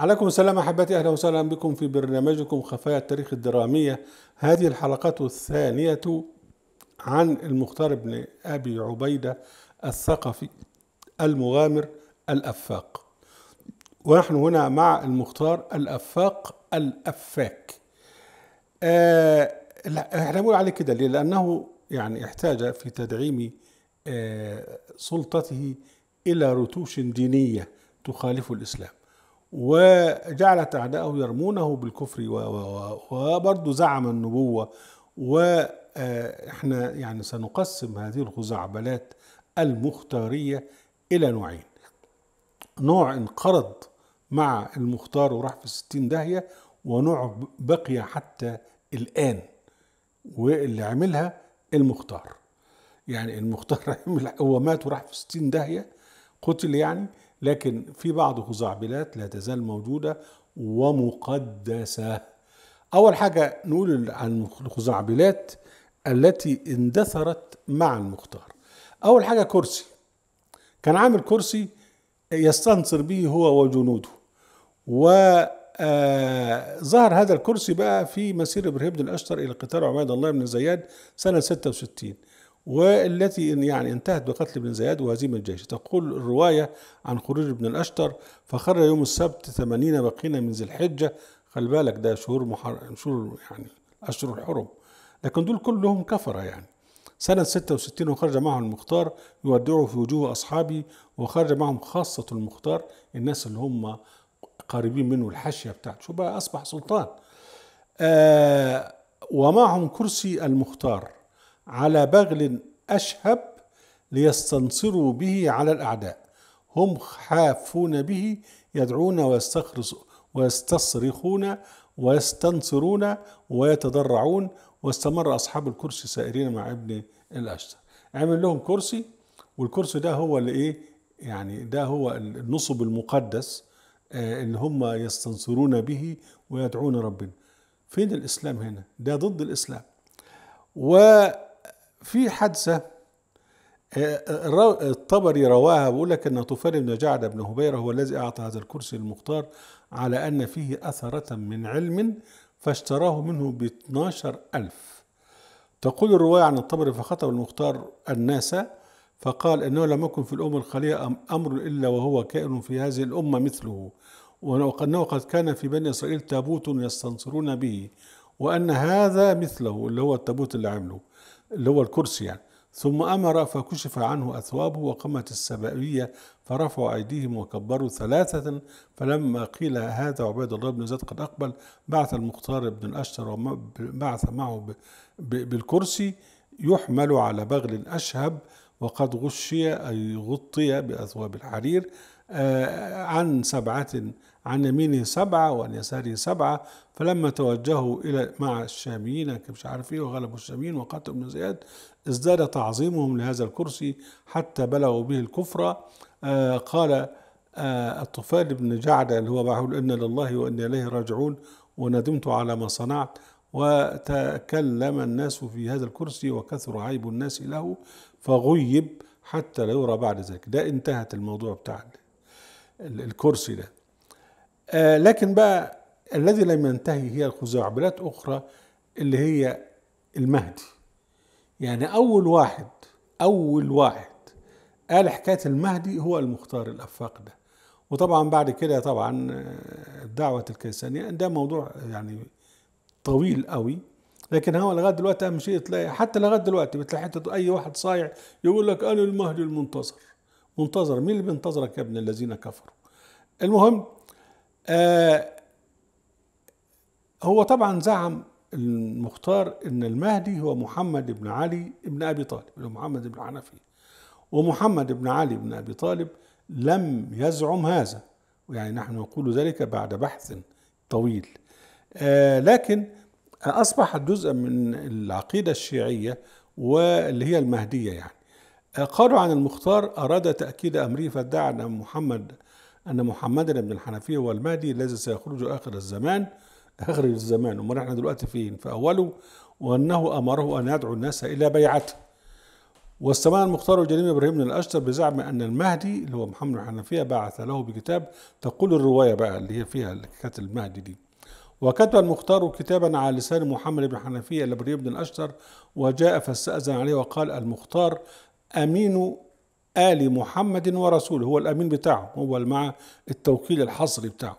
عليكم السلام احبتي اهلا وسهلا بكم في برنامجكم خفايا التاريخ الدراميه هذه الحلقه الثانيه عن المختار بن ابي عبيده الثقفي المغامر الافاق ونحن هنا مع المختار الافاق الافاك آه احنا بنقول عليه كده ليه لانه يعني احتاج في تدعيم آه سلطته الى رتوش دينيه تخالف الاسلام وجعلت أعداءه يرمونه بالكفر وبرضه زعم النبوة وإحنا آه، يعني سنقسم هذه الخزعبلات المختارية إلى نوعين نوع انقرض مع المختار وراح في الستين داهية ونوع بقي حتى الآن واللي عملها المختار يعني المختار هو مات وراح في ستين داهية قتل يعني لكن في بعض خزعبلات لا تزال موجودة ومقدسة أول حاجة نقول عن الخزعبلات التي اندثرت مع المختار أول حاجة كرسي كان عامل كرسي يستنصر به هو وجنوده وظهر آه، هذا الكرسي بقى في مسير ابراهيم بن الأشتر إلى قتال عباد الله بن زياد سنة 66 والتي يعني انتهت بقتل ابن زياد وهزيمة الجيش تقول الرواية عن خروج ابن الأشتر فخر يوم السبت ثمانين بقين من ذي الحجة خلي بالك ده شهور محر... شهور يعني أشهر الحرم لكن دول كلهم كفرة يعني سنة 66 وخرج معهم المختار يودعه في وجوه أصحابي وخرج معهم خاصة المختار الناس اللي هم قريبين منه الحشية بتاعته شو بقى أصبح سلطان آه ومعهم كرسي المختار على بغل أشهب ليستنصروا به على الأعداء هم حافون به يدعون ويستصرخون ويستنصرون ويتضرعون واستمر أصحاب الكرسي سائرين مع ابن الأشتر عمل لهم كرسي والكرسي ده هو اللي إيه يعني ده هو النصب المقدس آه، اللي هم يستنصرون به ويدعون ربنا فين الإسلام هنا ده ضد الإسلام و في حادثة آه، آه، الطبري رواها بيقول لك أن طوفان بن جعد بن هبيرة هو الذي أعطى هذا الكرسي للمختار على أن فيه أثرة من علم فاشتراه منه ب 12000 ألف تقول الرواية عن الطبري فخطب المختار الناس فقال انه لم يكن في الامه الخاليه امر الا وهو كائن في هذه الامه مثله وانه قد كان في بني اسرائيل تابوت يستنصرون به وان هذا مثله اللي هو التابوت اللي عمله اللي هو الكرسي يعني ثم أمر فكشف عنه أثوابه وقامت السبائية فرفعوا أيديهم وكبروا ثلاثة فلما قيل هذا عبيد الله بن زيد قد أقبل بعث المختار بن الأشتر وبعث معه بالكرسي يحمل على بغل أشهب وقد غشي أي غطي بأثواب الحرير آه، عن سبعة عن يمينه سبعة وعن يساره سبعة فلما توجهوا إلى مع الشاميين مش عارف إيه وغلبوا الشاميين وقتلوا ابن زياد ازداد تعظيمهم لهذا الكرسي حتى بلغوا به الكفر آه قال آه الطفال بن جعدة اللي هو بعهول إن لله وإنا إليه راجعون وندمت على ما صنعت وتكلم الناس في هذا الكرسي وكثر عيب الناس له فغيب حتى لا يرى بعد ذلك ده انتهت الموضوع بتاع الكرسي ده آه، لكن بقى الذي لم ينتهي هي الخزاعبلات أخرى اللي هي المهدي يعني أول واحد أول واحد قال حكاية المهدي هو المختار الأفاق ده وطبعا بعد كده طبعا آه، دعوة الكيسانية ده موضوع يعني طويل قوي لكن هو لغايه دلوقتي اهم شيء تلاقي حتى لغايه دلوقتي بتلاقي حته اي واحد صايع يقول لك انا المهدي المنتظر منتظر مين اللي بينتظرك يا ابن الذين كفروا المهم آه، هو طبعا زعم المختار ان المهدي هو محمد بن علي بن ابي طالب اللي هو محمد بن حنفي ومحمد بن علي بن ابي طالب لم يزعم هذا يعني نحن نقول ذلك بعد بحث طويل آه، لكن اصبح جزءا من العقيده الشيعيه واللي هي المهديه يعني آه، قالوا عن المختار اراد تاكيد امره فادعى ان محمد أن محمد بن الحنفية هو المهدي الذي سيخرج آخر الزمان آخر الزمان أمال إحنا دلوقتي فين؟ في أوله وأنه أمره أن يدعو الناس إلى بيعته واستمع المختار الجليل ابراهيم بن الاشتر بزعم ان المهدي اللي هو محمد الحنفيه بعث له بكتاب تقول الروايه بقى اللي هي فيها كانت المهدي دي وكتب المختار كتابا على لسان محمد بن حنفيه لابراهيم بن الاشتر وجاء فاستاذن عليه وقال المختار امين آل محمد ورسوله هو الأمين بتاعهم هو مع التوكيل الحصري بتاعهم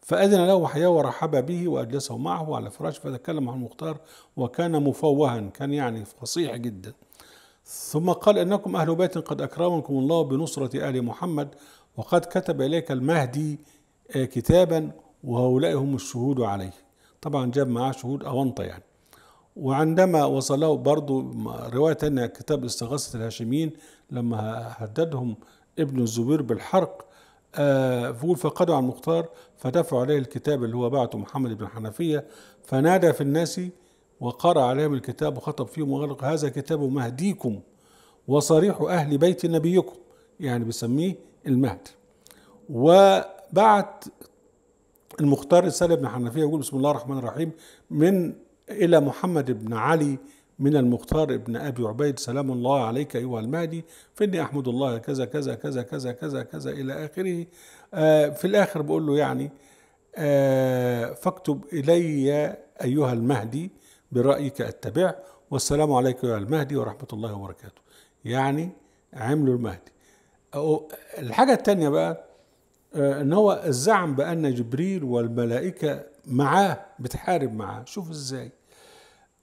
فأذن له حياة ورحب به وأجلسه معه على فراش فتكلم مع المختار وكان مفوها كان يعني فصيح جدا ثم قال إنكم أهل بيت قد أكرمكم الله بنصرة آل محمد وقد كتب إليك المهدي آه، كتابا وهؤلاء هم الشهود عليه طبعا جاب معاه شهود أونطة يعني وعندما وصلوا برضو رواية أن كتاب استغاثة الهاشميين لما هددهم ابن الزبير بالحرق بيقول آه، فقدوا عن المختار فدفعوا عليه الكتاب اللي هو بعته محمد بن حنفية فنادى في الناس وقرأ عليهم الكتاب وخطب فيهم وغلق هذا كتاب مهديكم وصريح أهل بيت نبيكم يعني بيسميه المهد وبعت المختار رسالة ابن حنفية يقول بسم الله الرحمن الرحيم من إلى محمد بن علي من المختار ابن أبي عبيد سلام الله عليك أيها المهدي فإني أحمد الله كذا كذا كذا كذا كذا كذا إلى آخره آه، في الآخر بقول له يعني آه، فاكتب إلي أيها المهدي برأيك أتبع والسلام عليك أيها المهدي ورحمة الله وبركاته يعني عملوا المهدي الحاجة الثانية بقى آه، ان هو الزعم بان جبريل والملائكة معاه بتحارب معاه شوف ازاي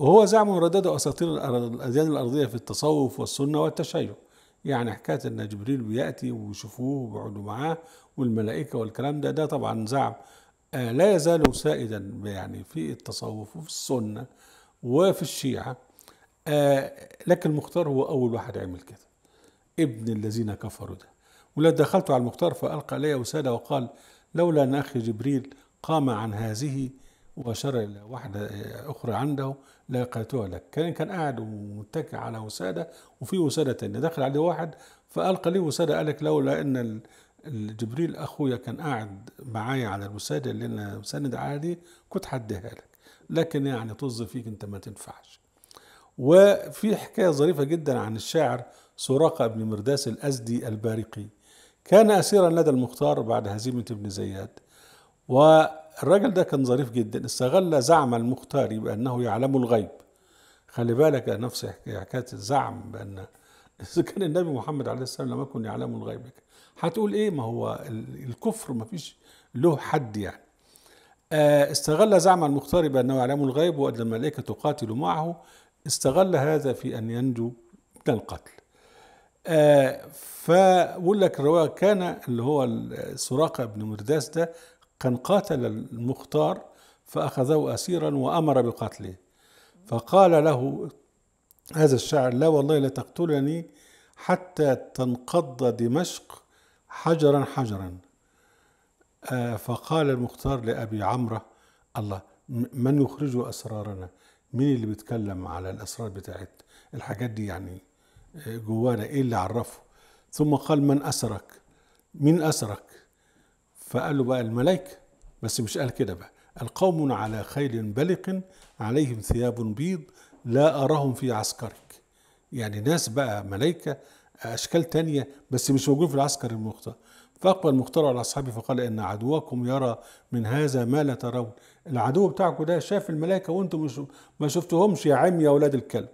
وهو زعم ردد أساطير الأديان الأرضية في التصوف والسنة والتشيع يعني حكاية إن جبريل بيأتي ويشوفوه وبيقعدوا معاه والملائكة والكلام ده ده طبعا زعم آه، لا يزال سائدا يعني في التصوف وفي السنة وفي الشيعة آه، لكن المختار هو أول واحد عمل كده ابن الذين كفروا ده ولقد دخلت على المختار فألقى إلي وسادة وقال لولا أن أخي جبريل قام عن هذه وأشار إلى واحدة أخرى عنده لا يقاتلها لك كان كان قاعد ومتكئ على وسادة وفي وسادة تانية دخل عليه واحد فألقى لي وسادة قال لك لولا إن جبريل أخويا كان قاعد معايا على الوسادة اللي أنا مسند عادي كنت حديها لك لكن يعني طز فيك أنت ما تنفعش وفي حكاية ظريفة جدا عن الشاعر سراقة بن مرداس الأزدي البارقي كان أسيرا لدى المختار بعد هزيمة ابن زياد و الراجل ده كان ظريف جدا استغل زعم المختار بأنه يعلم الغيب خلي بالك نفس حكاية الزعم بأن إذا كان النبي محمد عليه السلام لم يكن يعلم الغيب هتقول إيه ما هو الكفر ما فيش له حد يعني آه، استغل زعم المختار بأنه يعلم الغيب وأن الملائكة تقاتل معه استغل هذا في أن ينجو من القتل آه، فقول لك الرواية كان اللي هو سراقة بن مرداس ده كان قاتل المختار فأخذه أسيرا وأمر بقتله فقال له هذا الشاعر لا والله لا تقتلني حتى تنقض دمشق حجرا حجرا آه، فقال المختار لأبي عمرة الله من يخرج أسرارنا مين اللي بيتكلم على الأسرار بتاعت الحاجات دي يعني آه، جوانا إيه اللي عرفه ثم قال من أسرك مين أسرك فقال له بقى الملائكة بس مش قال كده بقى قال قوم على خيل بلق عليهم ثياب بيض لا أراهم في عسكرك يعني ناس بقى ملائكة أشكال تانية بس مش موجودين في العسكر المختار فأقبل المختار على أصحابه فقال إن عدوكم يرى من هذا ما لا ترون العدو بتاعكم ده شاف الملائكة وأنتم مش ما شفتهمش يا عم يا أولاد الكلب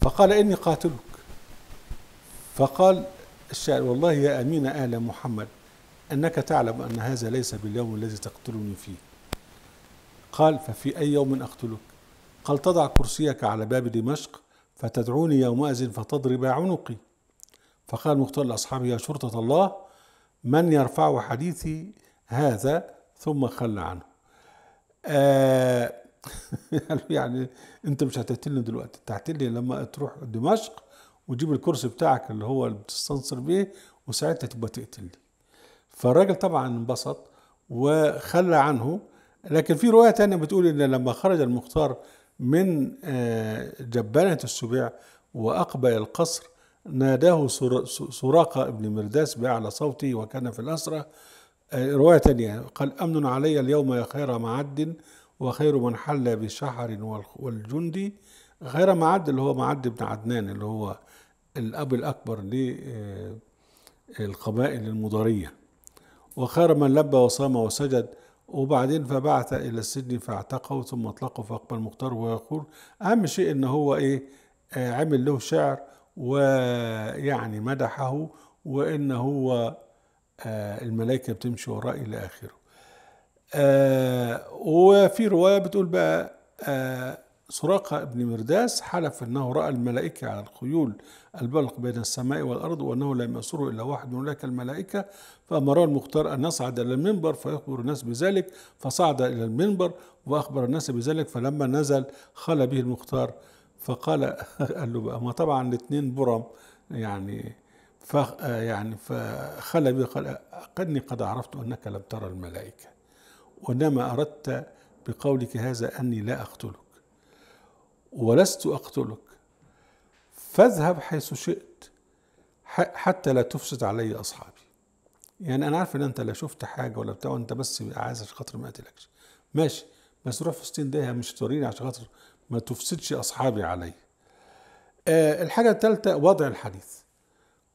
فقال إني قاتلك فقال الشاعر والله يا أمين آل محمد أنك تعلم أن هذا ليس باليوم الذي تقتلني فيه قال ففي أي يوم أقتلك قال تضع كرسيك على باب دمشق فتدعوني يومئذ فتضرب عنقي فقال مختار لأصحابه يا شرطة الله من يرفع حديثي هذا ثم خل عنه آه يعني انت مش هتقتلني دلوقتي انت هتقتلني لما تروح دمشق وتجيب الكرسي بتاعك اللي هو بتستنصر بيه وساعتها تبقى تقتلني فالراجل طبعا انبسط وخلى عنه لكن في رواية ثانيه بتقول إن لما خرج المختار من آه، جبانة السبيع وأقبل القصر ناداه سراقة ابن مرداس بأعلى صوته وكان في الأسرة آه، رواية ثانيه قال أمن علي اليوم يا خير معد وخير من حل بشحر والجندي غير معد اللي هو معد بن عدنان اللي هو الأب الأكبر للقبائل آه، المضارية وخير من لبى وصام وسجد وبعدين فبعث إلى السجن فاعتقه ثم أطلقه فأقبل مختار ويقول أهم شيء إن هو إيه آه، عمل له شعر ويعني مدحه وإن هو آه، الملائكة بتمشي وراه إلى آخره آه، وفي رواية بتقول بقى سراقة بن مرداس حلف أنه رأى الملائكة على الخيول البلق بين السماء والأرض وأنه لم يمسره إلا واحد من أولئك الملائكة فأمره المختار أن يصعد إلى المنبر فيخبر الناس بذلك فصعد إلى المنبر وأخبر الناس بذلك فلما نزل خلى به المختار فقال قال له بقى ما طبعا الاثنين برم يعني ف آه، يعني فخلى به قال قدني قد عرفت أنك لم ترى الملائكة وإنما أردت بقولك هذا أني لا أقتلك ولست أقتلك فاذهب حيث شئت حتى لا تفسد علي أصحابي يعني أنا عارف إن أنت لا شفت حاجة ولا بتاع وأنت بس عايز عشان خاطر ما أقتلكش ماشي بس روح فلسطين ده مش توريني عشان خاطر ما تفسدش أصحابي علي آه الحاجة الثالثة وضع الحديث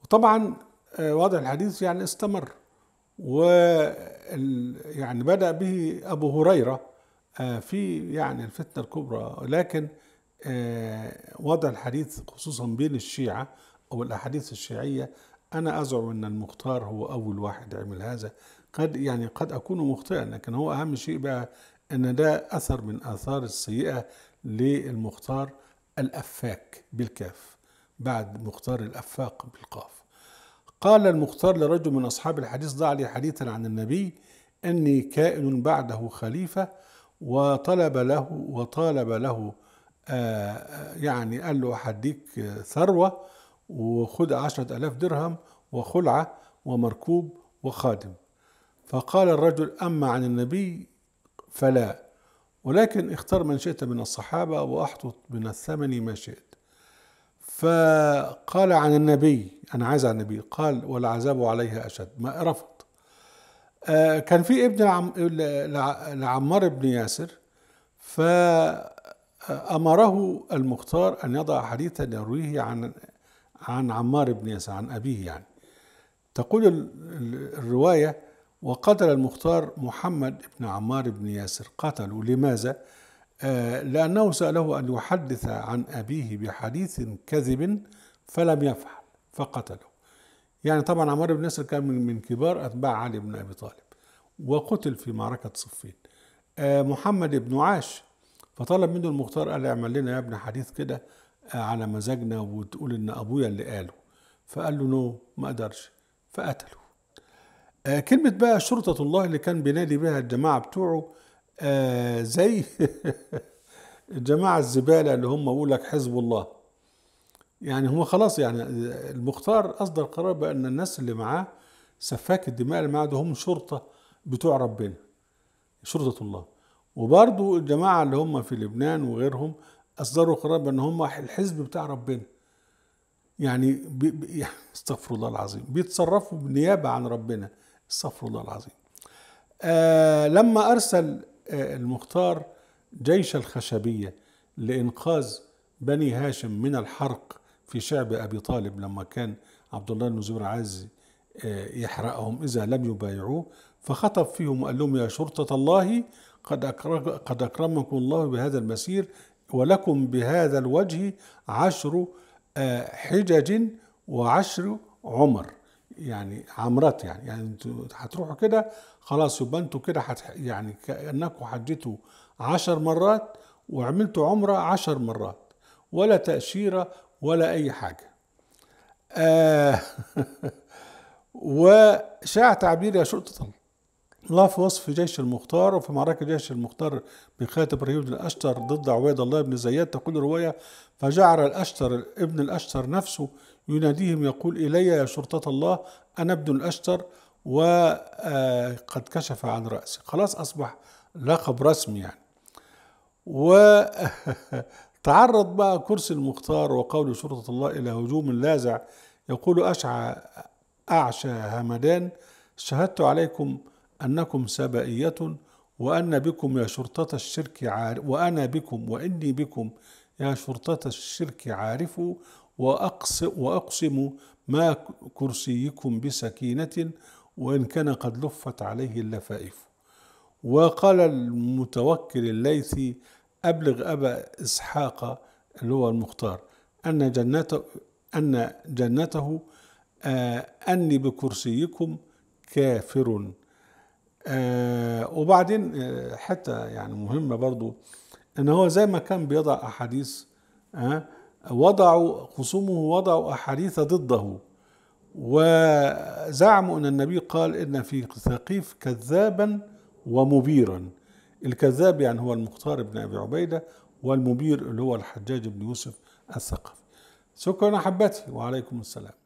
وطبعا آه وضع الحديث يعني استمر و يعني بدأ به أبو هريرة آه، في يعني الفتنة الكبرى لكن آه، وضع الحديث خصوصا بين الشيعة أو الأحاديث الشيعية أنا أزعم أن المختار هو أول واحد عمل هذا قد يعني قد أكون مخطئا لكن هو أهم شيء بقى أن ده أثر من آثار السيئة للمختار الأفاك بالكاف بعد مختار الأفاق بالقاف قال المختار لرجل من أصحاب الحديث ضع لي حديثا عن النبي أني كائن بعده خليفة وطلب له وطالب له يعني قال له هديك ثروة وخد عشرة ألاف درهم وخلعة ومركوب وخادم فقال الرجل أما عن النبي فلا ولكن اختر من شئت من الصحابة وأحطط من الثمن ما شئت فقال عن النبي أنا عايز عن النبي قال والعذاب عليها أشد ما رفض آه، كان في ابن لعمار بن ياسر ف أمره المختار أن يضع حديثا يرويه عن عن عمار بن ياسر عن أبيه يعني تقول الرواية وقتل المختار محمد بن عمار بن ياسر قتله لماذا؟ آه، لأنه سأله أن يحدث عن أبيه بحديث كذب فلم يفعل فقتله يعني طبعا عمار بن ياسر كان من كبار أتباع علي بن أبي طالب وقتل في معركة صفين آه، محمد بن عاش فطلب منه المختار قال اعمل لنا يا ابني حديث كده آه، على مزاجنا وتقول ان ابويا اللي قاله فقال له نو ما قدرش فقتله آه، كلمة بقى شرطة الله اللي كان بينادي بها الجماعة بتوعه آه، زي الجماعة الزبالة اللي هم بيقول لك حزب الله يعني هو خلاص يعني المختار أصدر قرار بأن الناس اللي معاه سفاك الدماء اللي معاه هم شرطة بتوع ربنا شرطة الله وبرضو الجماعة اللي هم في لبنان وغيرهم أصدروا قرار بأن هم الحزب بتاع ربنا يعني بي بي يعني استغفر الله العظيم بيتصرفوا بالنيابة عن ربنا استغفر الله العظيم آه لما أرسل آه المختار جيش الخشبية لإنقاذ بني هاشم من الحرق في شعب أبي طالب لما كان عبد الله بن زبير آه يحرقهم إذا لم يبايعوه فخطب فيهم وقال لهم يا شرطة الله قد, قد أكرمكم الله بهذا المسير ولكم بهذا الوجه عشر آه، حجج وعشر عمر يعني عمرات يعني يعني انتوا هتروحوا كده خلاص يبقى انتوا كده يعني كانكم حجيتوا عشر مرات وعملتوا عمره عشر مرات ولا تأشيرة ولا أي حاجة آه وشاع تعبير يا شرطة الله لا في وصف جيش المختار وفي معركة جيش المختار بخاتم ريود الأشتر ضد عبيد الله بن زياد تقول رواية فجعل الأشتر ابن الأشتر نفسه يناديهم يقول إلي يا شرطة الله أنا ابن الأشتر وقد كشف عن رأسي خلاص أصبح لقب رسمي يعني وتعرض بقى كرسي المختار وقول شرطة الله إلى هجوم لاذع يقول أشعى أعشى همدان شهدت عليكم أنكم سبائية وأن بكم يا شرطة الشرك عارف وأنا بكم وإني بكم يا شرطة الشرك عارف وأقسم, وأقسم ما كرسيكم بسكينة وإن كان قد لفت عليه اللفائف وقال المتوكل الليثي أبلغ أبا إسحاق اللي هو المختار أن جنته أن جنته آه أني بكرسيكم كافر آه، وبعدين آه، حتى يعني مهمة برضو ان هو زي ما كان بيضع احاديث آه، وضعوا خصومه وضعوا احاديث ضده وزعموا ان النبي قال ان في ثقيف كذابا ومبيرا الكذاب يعني هو المختار بن ابي عبيده والمبير اللي هو الحجاج بن يوسف الثقفي شكرا احبتي وعليكم السلام